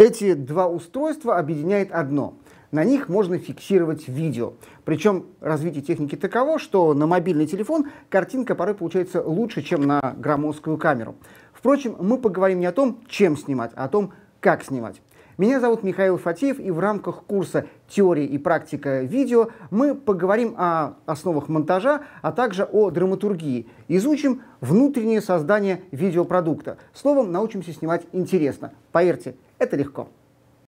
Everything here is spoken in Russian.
Эти два устройства объединяет одно. На них можно фиксировать видео. Причем развитие техники таково, что на мобильный телефон картинка порой получается лучше, чем на громоздкую камеру. Впрочем, мы поговорим не о том, чем снимать, а о том, как снимать. Меня зовут Михаил Фатеев, и в рамках курса «Теория и практика видео» мы поговорим о основах монтажа, а также о драматургии. Изучим внутреннее создание видеопродукта. Словом, научимся снимать интересно. Поверьте, это легко.